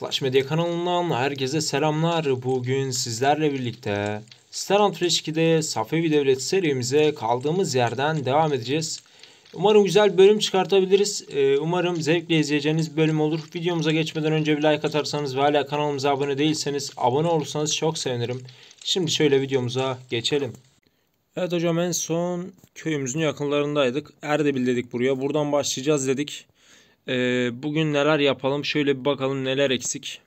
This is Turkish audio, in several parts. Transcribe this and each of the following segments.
Flash Medya kanalından herkese selamlar. Bugün sizlerle birlikte Star Hunter 2'de Safevi Devlet serimize kaldığımız yerden devam edeceğiz. Umarım güzel bir bölüm çıkartabiliriz. Ee, umarım zevkle izleyeceğiniz bir bölüm olur. Videomuza geçmeden önce bir like atarsanız ve hala kanalımıza abone değilseniz abone olursanız çok sevinirim. Şimdi şöyle videomuza geçelim. Evet hocam en son köyümüzün yakınlarındaydık. Erdebil dedik buraya. Buradan başlayacağız dedik. Ee, bugün neler yapalım? Şöyle bir bakalım neler eksik.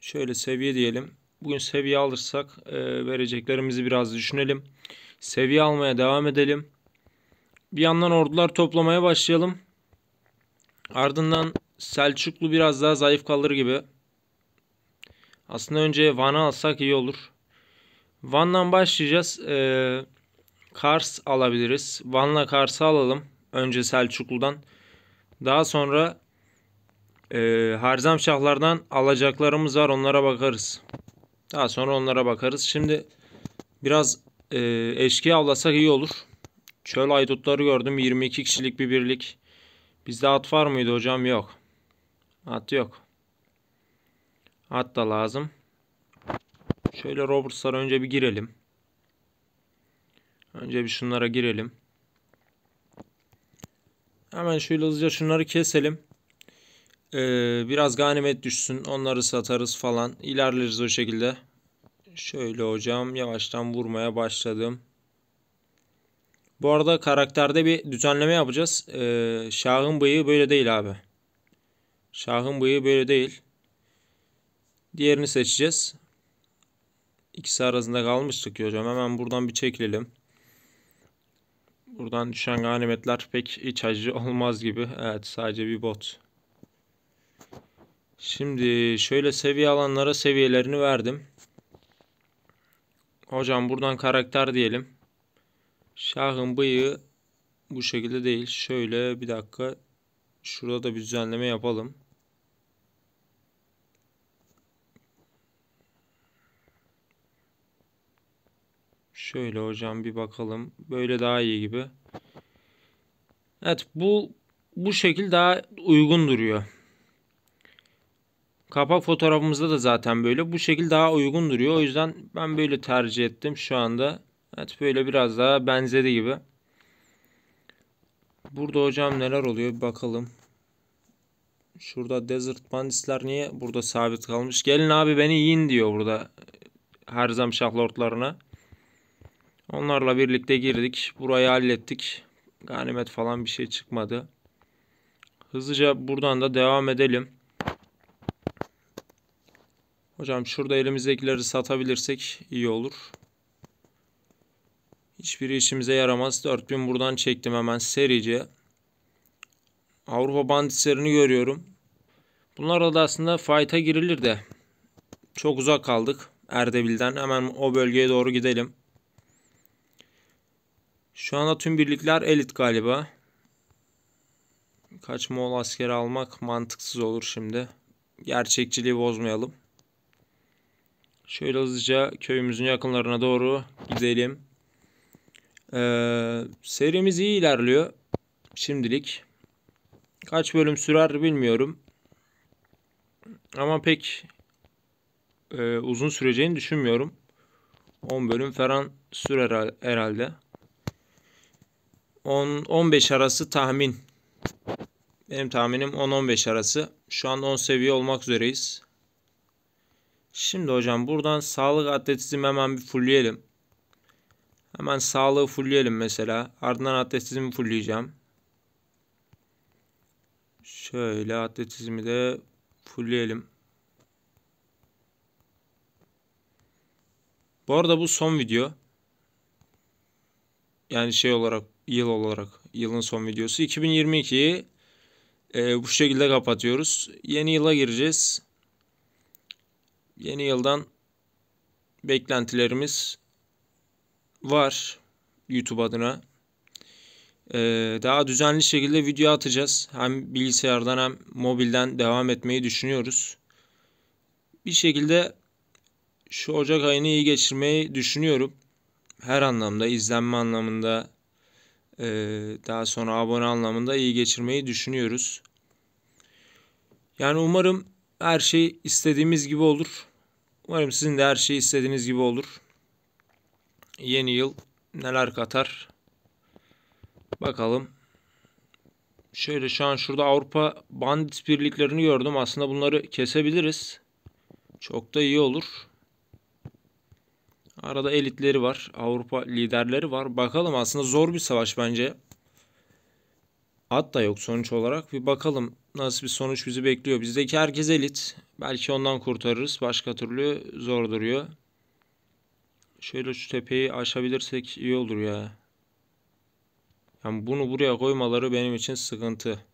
Şöyle seviye diyelim. Bugün seviye alırsak e, vereceklerimizi biraz düşünelim. Seviye almaya devam edelim. Bir yandan ordular toplamaya başlayalım. Ardından Selçuklu biraz daha zayıf kalır gibi. Aslında önce Van'ı alsak iyi olur. Van'dan başlayacağız. Ee, Kars alabiliriz. Van'la Kars'ı alalım. Önce Selçuklu'dan. Daha sonra e, Harzam Şahlardan alacaklarımız var. Onlara bakarız. Daha sonra onlara bakarız. Şimdi biraz e, eşkıya avlasak iyi olur. Çöl aydutları gördüm. 22 kişilik bir birlik. Bizde at var mıydı hocam? Yok. At yok. At da lazım. Şöyle Roberts'lara önce bir girelim. Önce bir şunlara girelim. Hemen şöyle hızlıca şunları keselim. Ee, biraz ganimet düşsün. Onları satarız falan. İlerleriz o şekilde. Şöyle hocam yavaştan vurmaya başladım. Bu arada karakterde bir düzenleme yapacağız. Ee, Şah'ın bıyığı böyle değil abi. Şah'ın bıyığı böyle değil. Diğerini seçeceğiz. İkisi arasında kalmıştık hocam. Hemen buradan bir çekilelim. Buradan düşen ganimetler pek iç acı olmaz gibi. Evet sadece bir bot. Şimdi şöyle seviye alanlara seviyelerini verdim. Hocam buradan karakter diyelim. Şahın bıyığı bu şekilde değil. Şöyle bir dakika. Şurada da bir düzenleme yapalım. Şöyle hocam bir bakalım. Böyle daha iyi gibi. Evet bu bu şekil daha uygun duruyor. Kapak fotoğrafımızda da zaten böyle. Bu şekil daha uygun duruyor. O yüzden ben böyle tercih ettim şu anda. Evet böyle biraz daha benzedi gibi. Burada hocam neler oluyor bir bakalım. Şurada Desert Bandits'ler niye burada sabit kalmış? Gelin abi beni yiyin diyor burada. her zaman şahlortlarına. Onlarla birlikte girdik. Burayı hallettik. Ganimet falan bir şey çıkmadı. Hızlıca buradan da devam edelim. Hocam şurada elimizdekileri satabilirsek iyi olur. Hiçbiri işimize yaramaz. 4000 buradan çektim hemen serice. Avrupa banditlerini görüyorum. Bunlar da aslında fight'a girilir de. Çok uzak kaldık Erdebil'den. Hemen o bölgeye doğru gidelim. Şu anda tüm birlikler elit galiba. Kaç Moğol askeri almak mantıksız olur şimdi. Gerçekçiliği bozmayalım. Şöyle hızlıca köyümüzün yakınlarına doğru gidelim. Ee, serimiz iyi ilerliyor. Şimdilik. Kaç bölüm sürer bilmiyorum. Ama pek e, uzun süreceğini düşünmüyorum. 10 bölüm falan sürer herhalde. 10-15 arası tahmin. Benim tahminim 10-15 arası. Şu an 10 seviye olmak üzereyiz. Şimdi hocam buradan sağlık atletizm hemen bir fullleyelim. Hemen sağlığı fullleyelim mesela. Ardından atletizmi fullleyeceğim. Şöyle atletizmi de fullleyelim. Bu arada bu son video. Yani şey olarak yıl olarak yılın son videosu. 2022'yi e, bu şekilde kapatıyoruz. Yeni yıla gireceğiz. Yeni yıldan beklentilerimiz var YouTube adına. E, daha düzenli şekilde video atacağız. Hem bilgisayardan hem mobilden devam etmeyi düşünüyoruz. Bir şekilde şu Ocak ayını iyi geçirmeyi düşünüyorum. Her anlamda, izlenme anlamında, ee, daha sonra abone anlamında iyi geçirmeyi düşünüyoruz. Yani umarım her şey istediğimiz gibi olur. Umarım sizin de her şey istediğiniz gibi olur. Yeni yıl neler katar? Bakalım. Şöyle şu an şurada Avrupa bandit birliklerini gördüm. Aslında bunları kesebiliriz. Çok da iyi olur. Arada elitleri var. Avrupa liderleri var. Bakalım aslında zor bir savaş bence. At da yok sonuç olarak. Bir bakalım nasıl bir sonuç bizi bekliyor. Bizdeki herkes elit. Belki ondan kurtarırız. Başka türlü zor duruyor. Şöyle şu tepeyi aşabilirsek iyi olur ya. Yani bunu buraya koymaları benim için sıkıntı.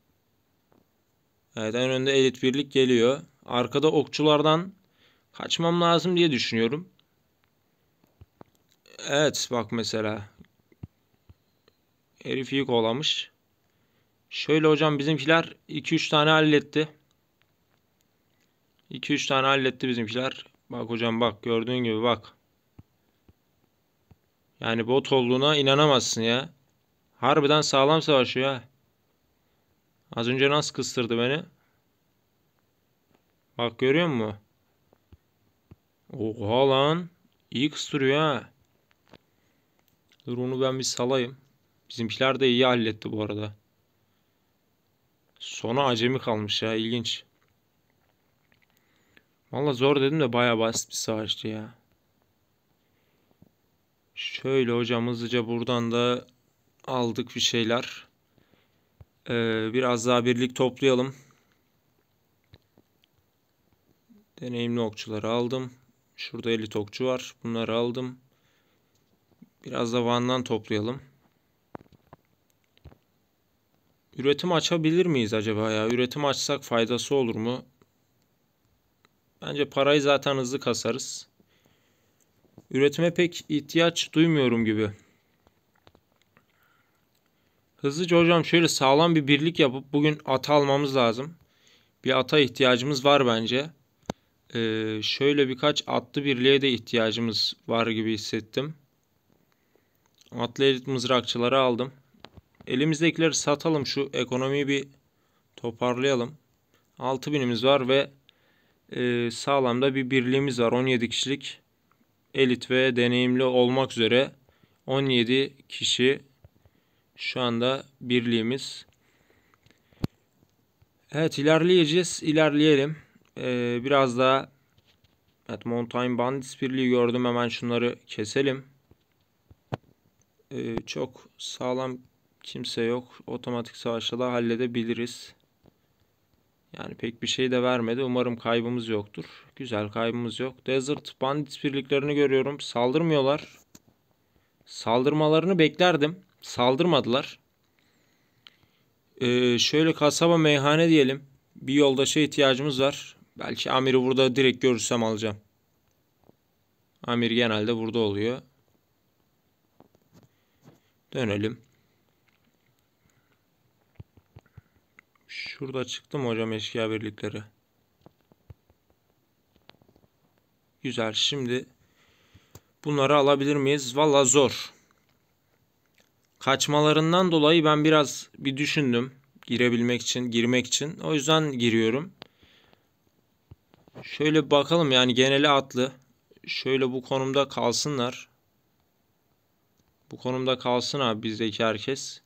Evet en önde elit birlik geliyor. Arkada okçulardan kaçmam lazım diye düşünüyorum. Evet bak mesela. Herif iyi kovalamış. Şöyle hocam bizimkiler 2-3 tane halletti. 2-3 tane halletti bizimkiler. Bak hocam bak gördüğün gibi bak. Yani bot olduğuna inanamazsın ya. Harbiden sağlam savaşıyor ya. Az önce nasıl kıstırdı beni. Bak görüyor musun? Oha lan. İyi kıstırıyor ha. Dur onu ben bir salayım. Bizimkiler de iyi halletti bu arada. Sona acemi kalmış ya ilginç. Valla zor dedim de baya basit bir savaştı ya. Şöyle hocam hızlıca buradan da aldık bir şeyler. Ee, biraz daha birlik toplayalım. Deneyimli okçuları aldım. Şurada 50 tokçu var. Bunları aldım. Biraz da Van'dan toplayalım. Üretim açabilir miyiz acaba ya? Üretim açsak faydası olur mu? Bence parayı zaten hızlı kasarız. Üretime pek ihtiyaç duymuyorum gibi. Hızlıca hocam şöyle sağlam bir birlik yapıp bugün ata almamız lazım. Bir ata ihtiyacımız var bence. Ee, şöyle birkaç atlı birliğe de ihtiyacımız var gibi hissettim. Atlı mızrakçıları aldım. Elimizdekileri satalım şu ekonomiyi bir toparlayalım. 6000'imiz var ve e, sağlamda bir birliğimiz var. 17 kişilik elit ve deneyimli olmak üzere 17 kişi şu anda birliğimiz. Evet ilerleyeceğiz. İlerleyelim. Ee, biraz daha evet, Mountain Bandits birliği gördüm. Hemen şunları keselim e, çok sağlam kimse yok. Otomatik savaşla da halledebiliriz. Yani pek bir şey de vermedi. Umarım kaybımız yoktur. Güzel kaybımız yok. Desert Bandit birliklerini görüyorum. Saldırmıyorlar. Saldırmalarını beklerdim. Saldırmadılar. Ee, şöyle kasaba meyhane diyelim. Bir yoldaşa ihtiyacımız var. Belki Amir'i burada direkt görürsem alacağım. Amir genelde burada oluyor. Dönelim. Şurada çıktım hocam eşkıya birlikleri. Güzel. Şimdi bunları alabilir miyiz? Valla zor. Kaçmalarından dolayı ben biraz bir düşündüm. Girebilmek için, girmek için. O yüzden giriyorum. Şöyle bakalım yani geneli atlı. Şöyle bu konumda kalsınlar. Bu konumda kalsın abi bizdeki herkes.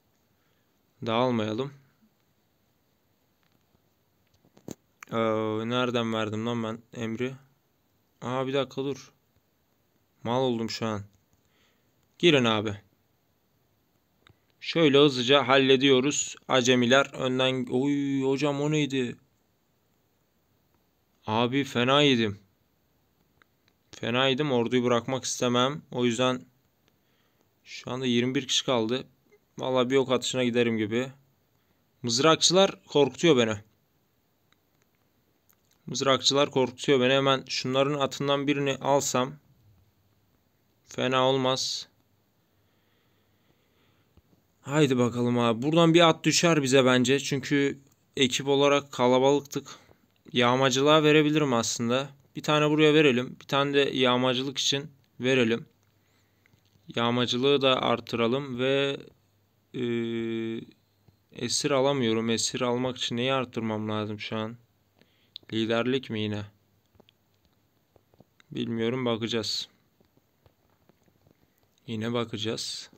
Dağılmayalım. Ee, nereden verdim lan ben emri? Aa bir dakika dur. Mal oldum şu an. Girin abi. Şöyle hızlıca hallediyoruz. Acemiler önden... Oy hocam o neydi? Abi fena yedim. Fena yedim. Orduyu bırakmak istemem. O yüzden şu anda 21 kişi kaldı. Vallahi bir ok atışına giderim gibi. Mızrakçılar korkutuyor beni. Mızrakçılar korkutuyor beni. Hemen şunların atından birini alsam. Fena olmaz. Haydi bakalım abi. Buradan bir at düşer bize bence. Çünkü ekip olarak kalabalıktık. Yağmacılığa verebilirim aslında. Bir tane buraya verelim. Bir tane de yağmacılık için verelim. Yağmacılığı da artıralım ve e, esir alamıyorum. Esir almak için neyi artırmam lazım şu an? Liderlik mi yine? Bilmiyorum bakacağız. Yine bakacağız.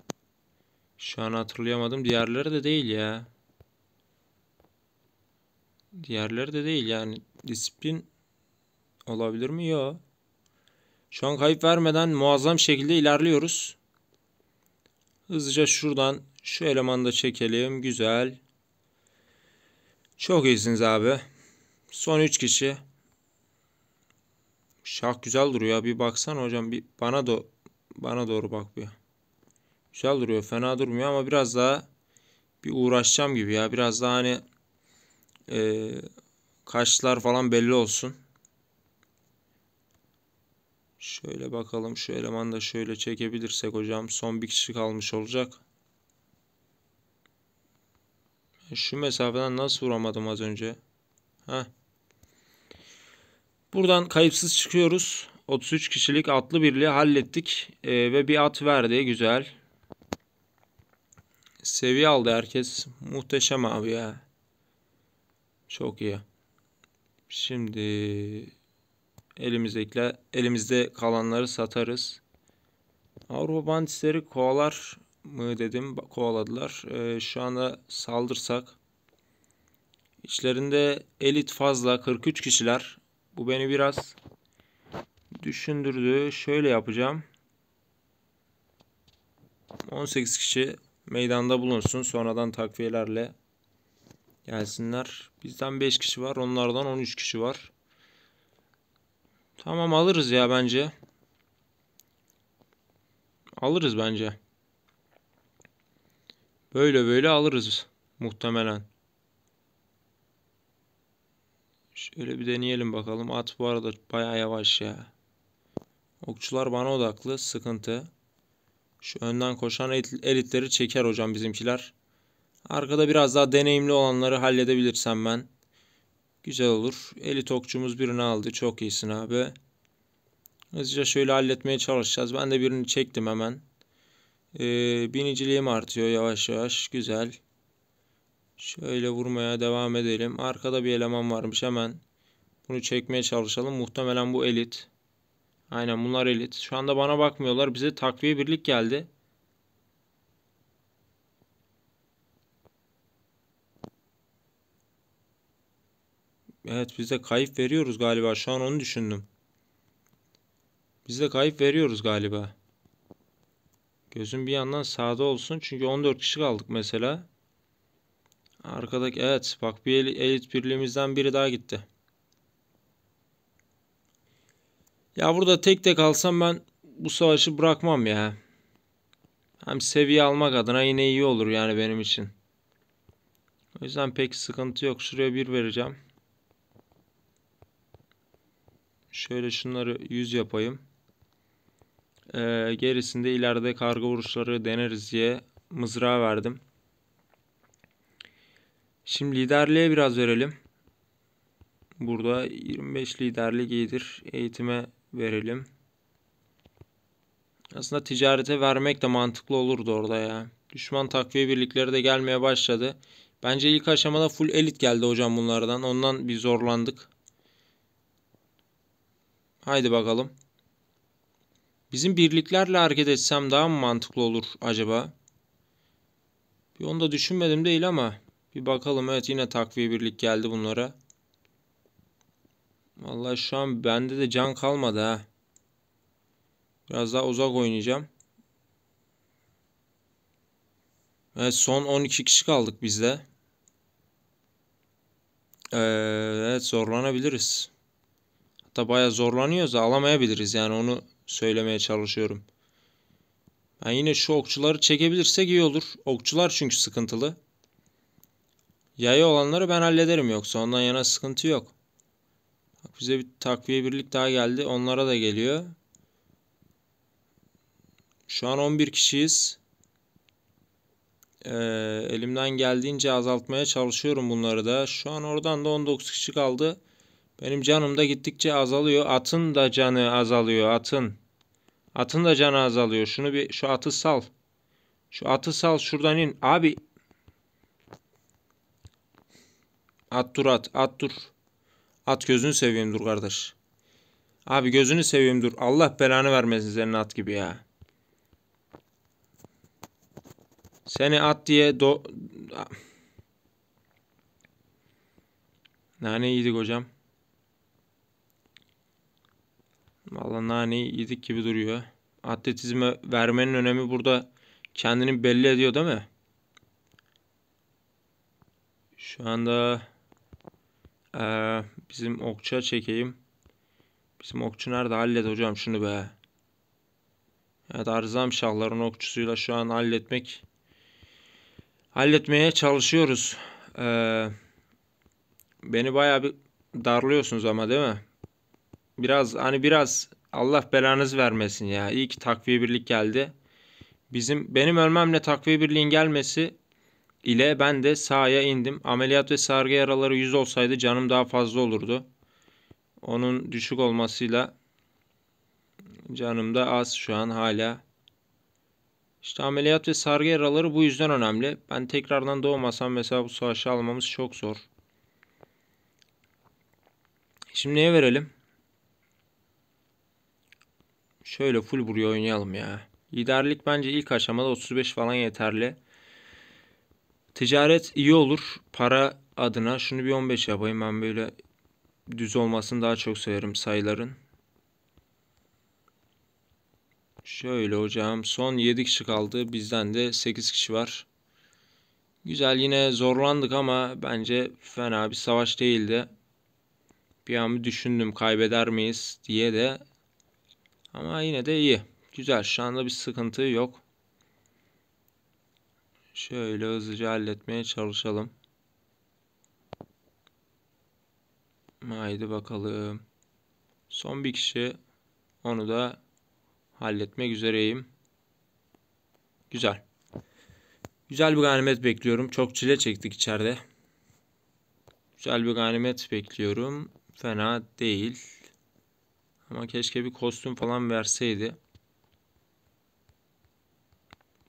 Şu an hatırlayamadım. Diğerleri de değil ya. Diğerleri de değil yani. Disiplin olabilir mi? Yok. Şu an kayıp vermeden muazzam şekilde ilerliyoruz. Hızlıca şuradan şu elemanı da çekelim. Güzel. Çok iyisiniz abi. Son 3 kişi. Şah güzel duruyor. Bir baksana hocam. Bir bana do bana doğru bak bir. Güzel duruyor. Fena durmuyor ama biraz daha bir uğraşacağım gibi ya. Biraz daha hani e, kaşlar falan belli olsun. Şöyle bakalım şu elemanı da şöyle çekebilirsek hocam son bir kişi kalmış olacak. Şu mesafeden nasıl vuramadım az önce? Heh. Buradan kayıpsız çıkıyoruz. 33 kişilik atlı birliği hallettik. Ee, ve bir at verdi. Güzel. Seviye aldı herkes. Muhteşem abi ya. Çok iyi. Şimdi elimizdekiler elimizde kalanları satarız. Avrupa bandisleri kovalar mı dedim kovaladılar. Ee, şu anda saldırsak içlerinde elit fazla 43 kişiler. Bu beni biraz düşündürdü. Şöyle yapacağım. 18 kişi meydanda bulunsun. Sonradan takviyelerle gelsinler. Bizden 5 kişi var. Onlardan 13 kişi var. Tamam alırız ya bence. Alırız bence. Böyle böyle alırız muhtemelen. Şöyle bir deneyelim bakalım. At bu arada baya yavaş ya. Okçular bana odaklı. Sıkıntı. Şu önden koşan elitleri çeker hocam bizimkiler. Arkada biraz daha deneyimli olanları halledebilirsem ben. Güzel olur. Eli tokçumuz birini aldı. Çok iyisin abi. Hızlıca şöyle halletmeye çalışacağız. Ben de birini çektim hemen. Ee, biniciliğim artıyor yavaş yavaş. Güzel. Şöyle vurmaya devam edelim. Arkada bir eleman varmış hemen. Bunu çekmeye çalışalım. Muhtemelen bu elit. Aynen bunlar elit. Şu anda bana bakmıyorlar. Bize takviye birlik geldi. Evet bize kayıp veriyoruz galiba. Şu an onu düşündüm. Bize kayıp veriyoruz galiba. Gözüm bir yandan sağda olsun. Çünkü 14 kişi kaldık mesela. Arkadaki evet bak bir elit birliğimizden biri daha gitti. Ya burada tek tek alsam ben bu savaşı bırakmam ya. Hem seviye almak adına yine iyi olur yani benim için. O yüzden pek sıkıntı yok. Şuraya bir vereceğim. Şöyle şunları 100 yapayım. Ee, gerisinde ileride karga vuruşları deneriz diye mızrağı verdim. Şimdi liderliğe biraz verelim. Burada 25 liderlik iyidir. Eğitime verelim. Aslında ticarete vermek de mantıklı olurdu orada ya. Düşman takviye birlikleri de gelmeye başladı. Bence ilk aşamada full elit geldi hocam bunlardan. Ondan bir zorlandık. Haydi bakalım. Bizim birliklerle hareket etsem daha mı mantıklı olur acaba? Bir onu da düşünmedim değil ama bir bakalım evet yine takviye birlik geldi bunlara. Vallahi şu an bende de can kalmadı ha. Biraz daha uzak oynayacağım. Evet son 12 kişi kaldık bizde. Ee, evet zorlanabiliriz hatta baya zorlanıyoruz alamayabiliriz yani onu söylemeye çalışıyorum. Ben yine şu okçuları çekebilirsek iyi olur. Okçular çünkü sıkıntılı. Yayı olanları ben hallederim yoksa ondan yana sıkıntı yok. Bak bize bir takviye birlik daha geldi. Onlara da geliyor. Şu an 11 kişiyiz. Ee, elimden geldiğince azaltmaya çalışıyorum bunları da. Şu an oradan da 19 kişi kaldı. Benim canım da gittikçe azalıyor. Atın da canı azalıyor. Atın. Atın da canı azalıyor. Şunu bir şu atı sal. Şu atı sal şuradan in. Abi. At dur at. At dur. At gözünü seveyim dur kardeş. Abi gözünü seveyim dur. Allah belanı vermesin senin at gibi ya. Seni at diye do... Nane yedik hocam. Valla nane yedik gibi duruyor. Atletizme vermenin önemi burada kendini belli ediyor değil mi? Şu anda ee, bizim okça çekeyim. Bizim okçu nerede? Hallet hocam şunu be. Evet Arzam Şahların okçusuyla şu an halletmek halletmeye çalışıyoruz. Ee, beni bayağı bir darlıyorsunuz ama değil mi? Biraz hani biraz Allah belanız vermesin ya. İyi ki takviye birlik geldi. Bizim benim ölmemle takviye birliğin gelmesi ile ben de sahaya indim. Ameliyat ve sargı yaraları yüz olsaydı canım daha fazla olurdu. Onun düşük olmasıyla canım da az şu an hala. İşte ameliyat ve sargı yaraları bu yüzden önemli. Ben tekrardan doğmasam mesela bu savaşı almamız çok zor. Şimdi neye verelim? Şöyle full buraya oynayalım ya. Liderlik bence ilk aşamada 35 falan yeterli. Ticaret iyi olur. Para adına şunu bir 15 yapayım. Ben böyle düz olmasını daha çok severim sayıların. Şöyle hocam son 7 kişi kaldı. Bizden de 8 kişi var. Güzel yine zorlandık ama bence fena bir savaş değildi. Bir an bir düşündüm kaybeder miyiz diye de ama yine de iyi. Güzel. Şu anda bir sıkıntı yok. Şöyle hızlıca halletmeye çalışalım. Haydi bakalım. Son bir kişi. Onu da halletmek üzereyim. Güzel. Güzel bir ganimet bekliyorum. Çok çile çektik içeride. Güzel bir ganimet bekliyorum. Fena değil. Ama keşke bir kostüm falan verseydi.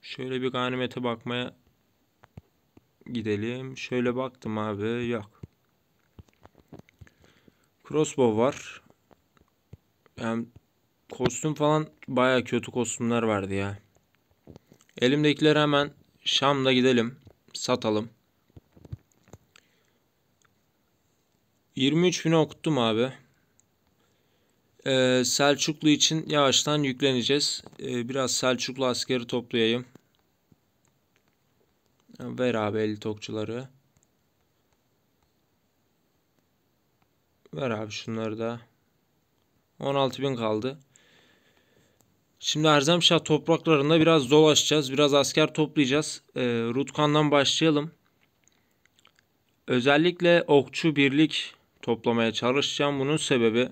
Şöyle bir ganimete bakmaya gidelim. Şöyle baktım abi. Yok. Crossbow var. Yani kostüm falan baya kötü kostümler vardı ya. Elimdekileri hemen Şam'da gidelim. Satalım. 23 bine okuttum abi. Ee, Selçuklu için yavaştan yükleneceğiz. Ee, biraz Selçuklu askeri toplayayım. Ver abi 50 tokçuları. Ver abi şunları da. 16.000 kaldı. Şimdi Erzemşah topraklarında biraz dolaşacağız. Biraz asker toplayacağız. Ee, Rutkan'dan başlayalım. Özellikle okçu birlik toplamaya çalışacağım. Bunun sebebi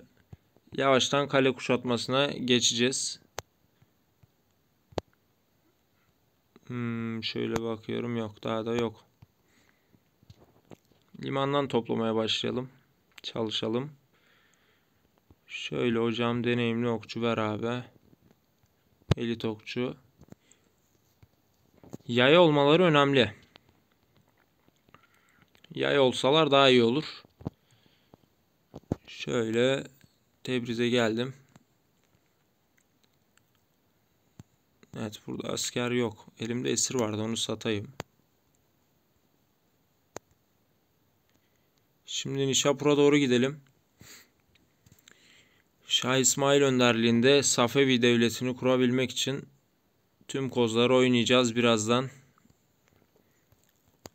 yavaştan kale kuşatmasına geçeceğiz. Hmm, şöyle bakıyorum yok daha da yok. Limandan toplamaya başlayalım. Çalışalım. Şöyle hocam deneyimli okçu ver abi. Elit okçu. Yay olmaları önemli. Yay olsalar daha iyi olur. Şöyle Tebriz'e geldim. Evet burada asker yok. Elimde esir vardı onu satayım. Şimdi Nişapur'a doğru gidelim. Şah İsmail önderliğinde Safevi devletini kurabilmek için tüm kozları oynayacağız birazdan.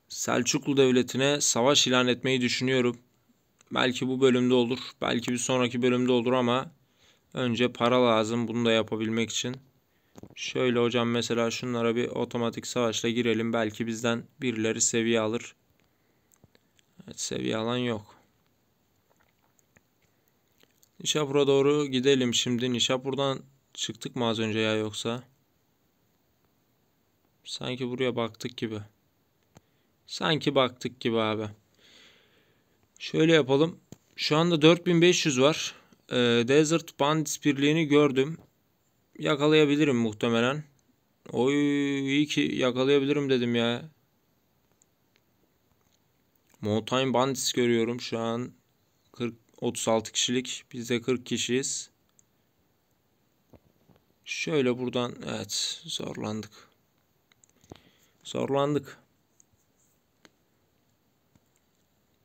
Selçuklu devletine savaş ilan etmeyi düşünüyorum. Belki bu bölümde olur. Belki bir sonraki bölümde olur ama önce para lazım bunu da yapabilmek için. Şöyle hocam mesela şunlara bir otomatik savaşla girelim. Belki bizden birileri seviye alır. Evet, seviye alan yok. Nişapur'a doğru gidelim şimdi. Nişapur'dan çıktık mı az önce ya yoksa? Sanki buraya baktık gibi. Sanki baktık gibi abi. Şöyle yapalım. Şu anda 4500 var. Ee, Desert Bandits birliğini gördüm. Yakalayabilirim muhtemelen. Oy iyi ki yakalayabilirim dedim ya. Mountain Bandits görüyorum şu an. 40, 36 kişilik. Biz de 40 kişiyiz. Şöyle buradan evet zorlandık. Zorlandık.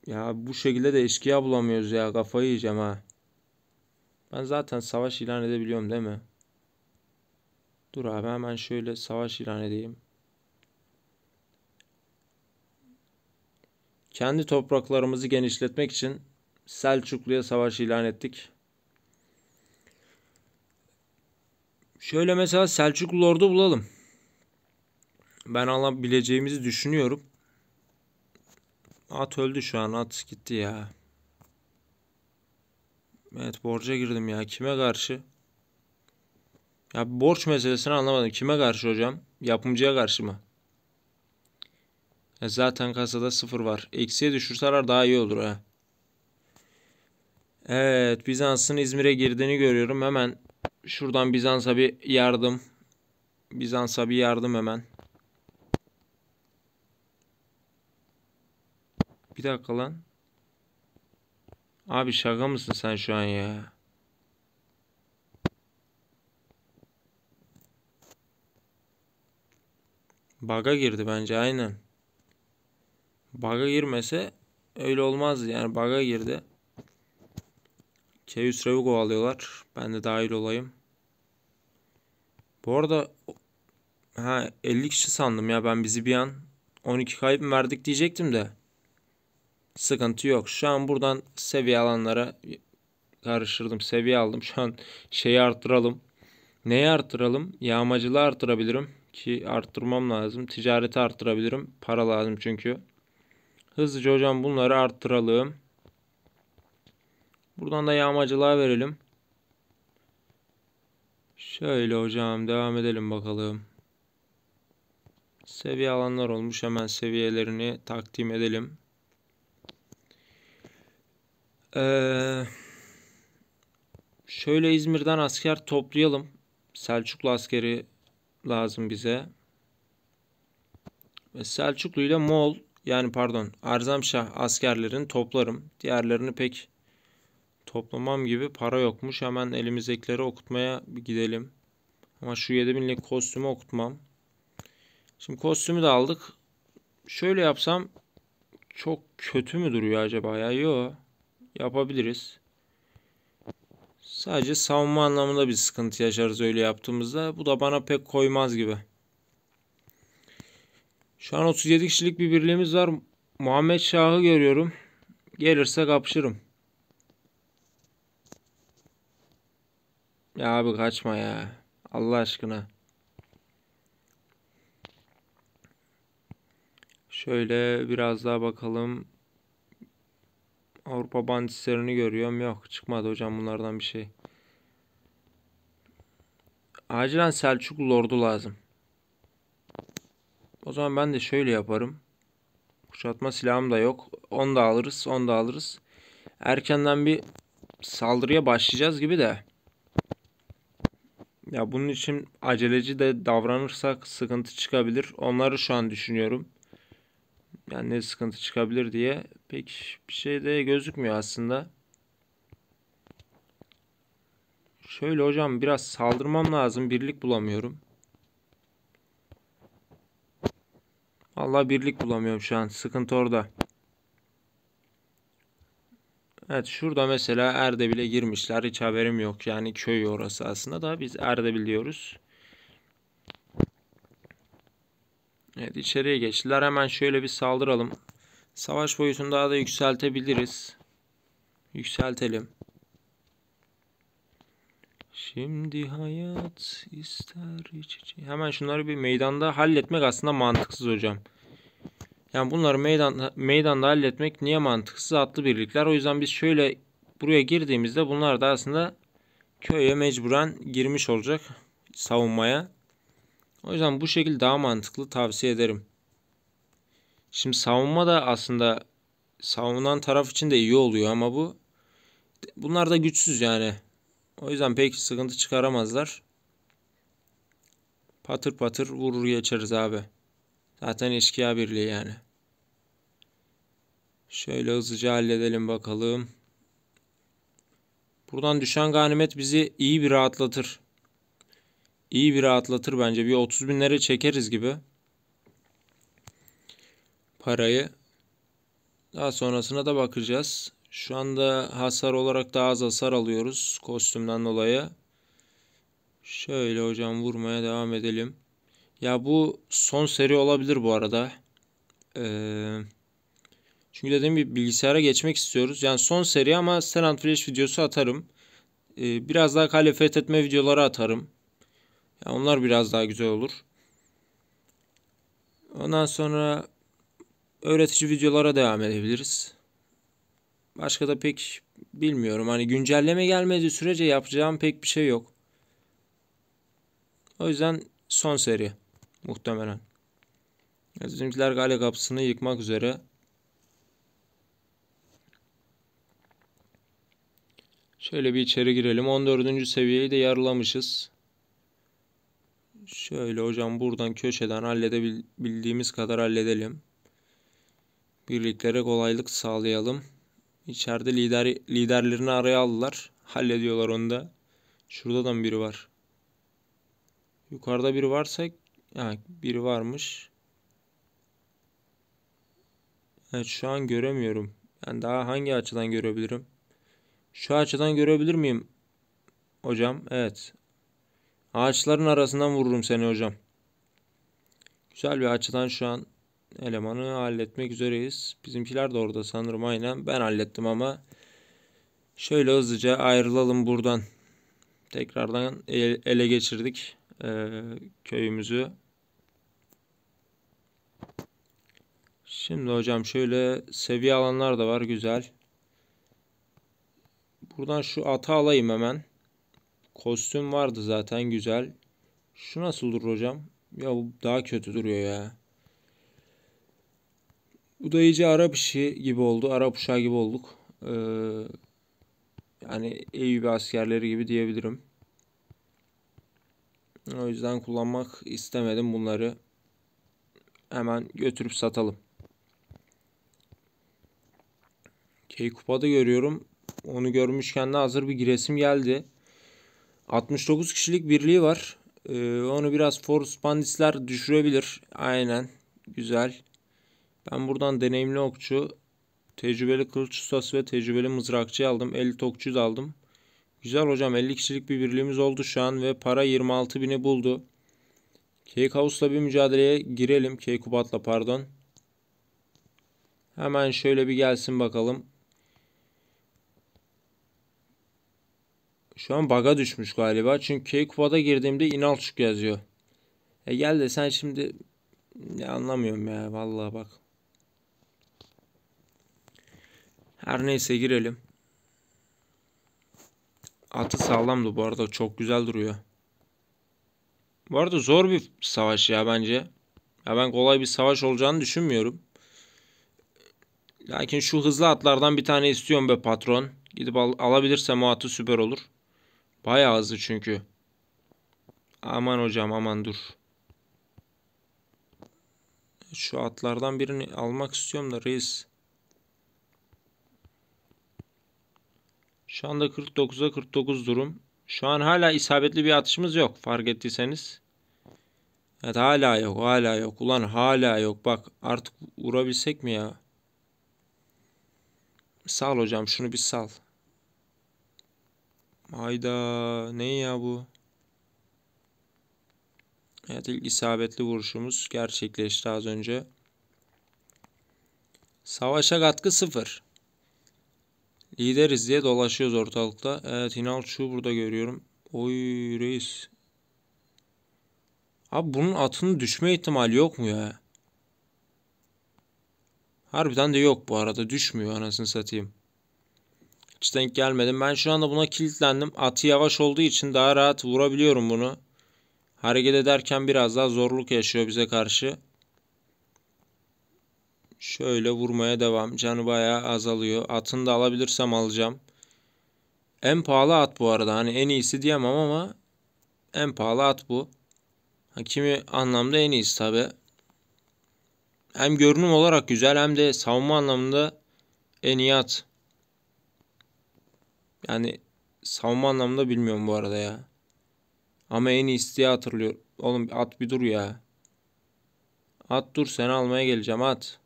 Ya bu şekilde de eşkıya bulamıyoruz ya. Kafayı yiyeceğim ha. Ben zaten savaş ilan edebiliyorum değil mi? Dur abi hemen şöyle savaş ilan edeyim. Kendi topraklarımızı genişletmek için Selçuklu'ya savaş ilan ettik. Şöyle mesela Selçuklu ordu bulalım. Ben alabileceğimizi düşünüyorum. At öldü şu an. At gitti ya. Evet borca girdim ya. Kime karşı? Ya borç meselesini anlamadım. Kime karşı hocam? Yapımcıya karşı mı? Ya zaten kasada sıfır var. Eksiye düşürseler daha iyi olur ha. Evet Bizans'ın İzmir'e girdiğini görüyorum. Hemen şuradan Bizans'a bir yardım. Bizans'a bir yardım hemen. Bir dakika lan. Abi şaka mısın sen şu an ya? Baga girdi bence aynen. Baga girmese öyle olmazdı yani baga girdi. Keyüs Rev'i kovalıyorlar. Ben de dahil olayım. Bu arada ha 50 kişi sandım ya ben bizi bir an 12 kayıp verdik diyecektim de sıkıntı yok. Şu an buradan seviye alanlara karıştırdım. Seviye aldım. Şu an şeyi arttıralım. Neyi arttıralım? Yağmacılığı arttırabilirim ki arttırmam lazım. Ticareti arttırabilirim. Para lazım çünkü. Hızlıca hocam bunları arttıralım. Buradan da yağmacılığa verelim. Şöyle hocam devam edelim bakalım. Seviye alanlar olmuş. Hemen seviyelerini takdim edelim. Ee, şöyle İzmir'den asker toplayalım. Selçuklu askeri lazım bize. Ve Selçuklu ile Moğol yani pardon Erzemşah askerlerini toplarım. Diğerlerini pek toplamam gibi para yokmuş. Hemen elimizdekileri okutmaya gidelim. Ama şu 7000'lik kostümü okutmam. Şimdi kostümü de aldık. Şöyle yapsam çok kötü mü duruyor acaba ya? Yok yapabiliriz. Sadece savunma anlamında bir sıkıntı yaşarız öyle yaptığımızda. Bu da bana pek koymaz gibi. Şu an 37 kişilik bir birliğimiz var. Muhammed Şah'ı görüyorum. Gelirse kapışırım. Ya abi kaçma ya. Allah aşkına. Şöyle biraz daha bakalım. Avrupa bandislerini görüyorum. Yok çıkmadı hocam bunlardan bir şey. Acilen Selçuklu Lord'u lazım. O zaman ben de şöyle yaparım. Kuşatma silahım da yok. Onu da alırız. Onu da alırız. Erkenden bir saldırıya başlayacağız gibi de. Ya bunun için aceleci de davranırsak sıkıntı çıkabilir. Onları şu an düşünüyorum. Yani ne sıkıntı çıkabilir diye pek bir şey de gözükmüyor aslında. Şöyle hocam biraz saldırmam lazım. Birlik bulamıyorum. Valla birlik bulamıyorum şu an. Sıkıntı orada. Evet şurada mesela Erdebil'e girmişler. Hiç haberim yok. Yani köy orası aslında da biz Erdebil diyoruz. Evet içeriye geçtiler. Hemen şöyle bir saldıralım. Savaş boyutunu daha da yükseltebiliriz. Yükseltelim. Şimdi hayat ister iç içe. Hemen şunları bir meydanda halletmek aslında mantıksız hocam. Yani bunları meydan, meydanda halletmek niye mantıksız atlı birlikler. O yüzden biz şöyle buraya girdiğimizde bunlar da aslında köye mecburen girmiş olacak savunmaya. O yüzden bu şekilde daha mantıklı tavsiye ederim. Şimdi savunma da aslında savunan taraf için de iyi oluyor ama bu bunlar da güçsüz yani. O yüzden pek sıkıntı çıkaramazlar. Patır patır vurur geçeriz abi. Zaten eşkıya birliği yani. Şöyle hızlıca halledelim bakalım. Buradan düşen ganimet bizi iyi bir rahatlatır iyi bir rahatlatır bence. Bir 30 binlere çekeriz gibi parayı. Daha sonrasına da bakacağız. Şu anda hasar olarak daha az hasar alıyoruz kostümden dolayı. Şöyle hocam vurmaya devam edelim. Ya bu son seri olabilir bu arada. Ee, çünkü dediğim gibi bilgisayara geçmek istiyoruz. Yani son seri ama Stand Flash videosu atarım. Ee, biraz daha kale etme videoları atarım. Yani onlar biraz daha güzel olur. Ondan sonra öğretici videolara devam edebiliriz. Başka da pek bilmiyorum. Hani güncelleme gelmediği sürece yapacağım pek bir şey yok. O yüzden son seri muhtemelen. Bizimkiler gale kapısını yıkmak üzere. Şöyle bir içeri girelim. 14. seviyeyi de yarılamışız. Şöyle hocam buradan köşeden halledebildiğimiz kadar halledelim. Birliklere kolaylık sağlayalım. İçeride lider, liderlerini araya aldılar. Hallediyorlar onu da. Şurada da mı biri var? Yukarıda biri varsa ha, biri varmış. Evet şu an göremiyorum. Yani daha hangi açıdan görebilirim? Şu açıdan görebilir miyim? Hocam evet Ağaçların arasından vururum seni hocam. Güzel bir açıdan şu an elemanı halletmek üzereyiz. Bizimkiler de orada sanırım aynen. Ben hallettim ama şöyle hızlıca ayrılalım buradan. Tekrardan ele geçirdik e, köyümüzü. Şimdi hocam şöyle seviye alanlar da var güzel. Buradan şu atı alayım hemen. Kostüm vardı zaten güzel. Şu nasıl durur hocam? Ya bu daha kötü duruyor ya. Bu da iyice Arap işi gibi oldu. Arap uşağı gibi olduk. Ee, yani Eyüp askerleri gibi diyebilirim. O yüzden kullanmak istemedim bunları. Hemen götürüp satalım. K-Kupa'da görüyorum. Onu görmüşken de hazır bir giresim geldi. 69 kişilik birliği var. Ee, onu biraz Forspandisler düşürebilir. Aynen. Güzel. Ben buradan deneyimli okçu, tecrübeli kılıç ustası ve tecrübeli mızrakçı aldım. 50 tokçu da aldım. Güzel hocam 50 kişilik bir birliğimiz oldu şu an ve para 26.000'i buldu. Keykaus'la bir mücadeleye girelim. Keykubat'la pardon. Hemen şöyle bir gelsin bakalım. Şu an baga düşmüş galiba. Çünkü K-Kupa'da girdiğimde Inalçuk yazıyor. E gel de sen şimdi ya anlamıyorum ya vallahi bak. Her neyse girelim. Atı sağlamdı bu arada çok güzel duruyor. Bu arada zor bir savaş ya bence. Ya ben kolay bir savaş olacağını düşünmüyorum. Lakin şu hızlı atlardan bir tane istiyorum be patron. Gidip al alabilirsem o atı süper olur. Bayağı hızlı çünkü. Aman hocam aman dur. Şu atlardan birini almak istiyorum da reis. Şu anda 49'a 49 durum. Şu an hala isabetli bir atışımız yok fark ettiyseniz. Evet hala yok hala yok. Ulan hala yok. Bak artık vurabilsek mi ya? Sal hocam şunu bir sal. Hayda ne ya bu? Evet ilk isabetli vuruşumuz gerçekleşti az önce. Savaşa katkı sıfır. Lideriz diye dolaşıyoruz ortalıkta. Evet Hinal şu burada görüyorum. Oy reis. Abi bunun atının düşme ihtimali yok mu ya? Harbiden de yok bu arada düşmüyor anasını satayım. Hiç denk gelmedim. Ben şu anda buna kilitlendim. Atı yavaş olduğu için daha rahat vurabiliyorum bunu. Hareket ederken biraz daha zorluk yaşıyor bize karşı. Şöyle vurmaya devam. Canı bayağı azalıyor. Atını da alabilirsem alacağım. En pahalı at bu arada. Hani en iyisi diyemem ama en pahalı at bu. Kimi anlamda en iyisi tabi. Hem görünüm olarak güzel hem de savunma anlamında en iyi at. Yani savunma anlamında bilmiyorum bu arada ya. Ama en iyisi diye hatırlıyorum. Oğlum at bir dur ya. At dur seni almaya geleceğim at.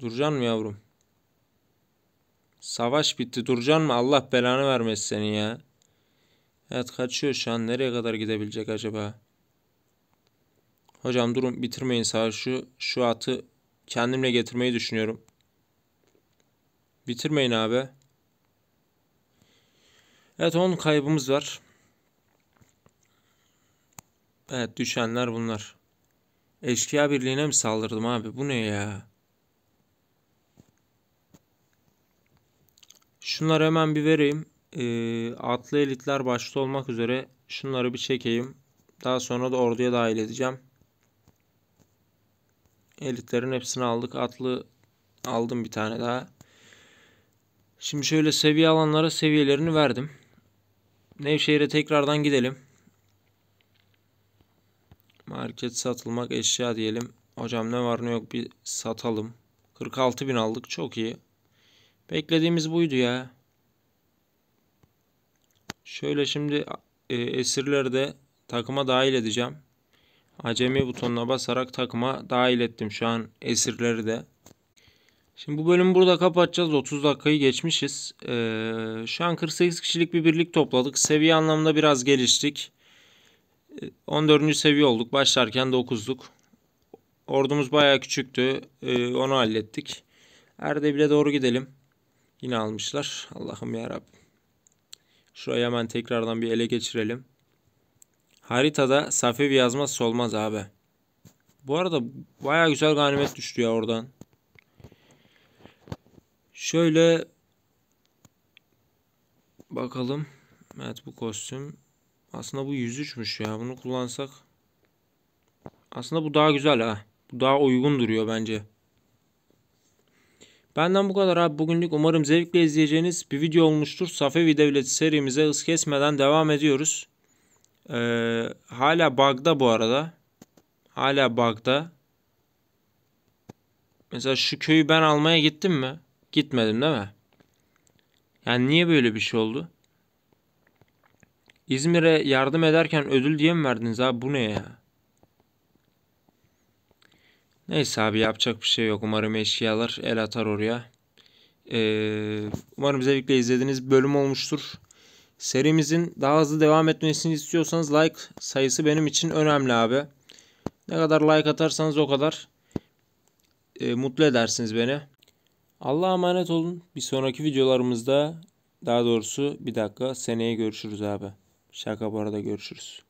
Duracan mı yavrum? Savaş bitti duracan mı? Allah belanı vermez seni ya. Evet kaçıyor şu an. Nereye kadar gidebilecek acaba? Hocam durun bitirmeyin savaşı. Şu atı kendimle getirmeyi düşünüyorum. Bitirmeyin abi. Evet 10 kaybımız var. Evet düşenler bunlar. Eşkıya birliğine mi saldırdım abi? Bu ne ya? Şunları hemen bir vereyim. E, atlı elitler başta olmak üzere şunları bir çekeyim. Daha sonra da orduya dahil edeceğim. Elitlerin hepsini aldık. Atlı aldım bir tane daha. Şimdi şöyle seviye alanlara seviyelerini verdim. Nevşehir'e tekrardan gidelim. Market satılmak eşya diyelim. Hocam ne var ne yok bir satalım. 46 bin aldık çok iyi. Beklediğimiz buydu ya. Şöyle şimdi e, esirleri de takıma dahil edeceğim. Acemi butonuna basarak takıma dahil ettim şu an esirleri de. Şimdi bu bölümü burada kapatacağız. 30 dakikayı geçmişiz. Ee, şu an 48 kişilik bir birlik topladık. Seviye anlamında biraz geliştik. 14. Ee, seviye olduk. Başlarken 9'luk. Ordumuz baya küçüktü. Ee, onu hallettik. Erdebil'e doğru gidelim. Yine almışlar. Allah'ım yarabbim. Şurayı hemen tekrardan bir ele geçirelim. Haritada Safevi yazmazsa olmaz abi. Bu arada baya güzel ganimet düştü ya oradan. Şöyle bakalım. Evet bu kostüm. Aslında bu 103'müş ya. Bunu kullansak. Aslında bu daha güzel ha. Bu daha uygun duruyor bence. Benden bu kadar abi bugünlük umarım zevkle izleyeceğiniz bir video olmuştur. Safevi Devleti serimize hız kesmeden devam ediyoruz. Ee, hala bug'da bu arada. Hala bug'da. Mesela şu köyü ben almaya gittim mi? Gitmedim değil mi? Yani niye böyle bir şey oldu? İzmir'e yardım ederken ödül diye mi verdiniz abi? Bu ne ya? Neyse abi yapacak bir şey yok. Umarım eşyalar el atar oraya. Ee, umarım zevkle izlediğiniz bölüm olmuştur. Serimizin daha hızlı devam etmesini istiyorsanız like sayısı benim için önemli abi. Ne kadar like atarsanız o kadar e, mutlu edersiniz beni. Allah'a emanet olun. Bir sonraki videolarımızda daha doğrusu bir dakika seneye görüşürüz abi. Şaka bu arada görüşürüz.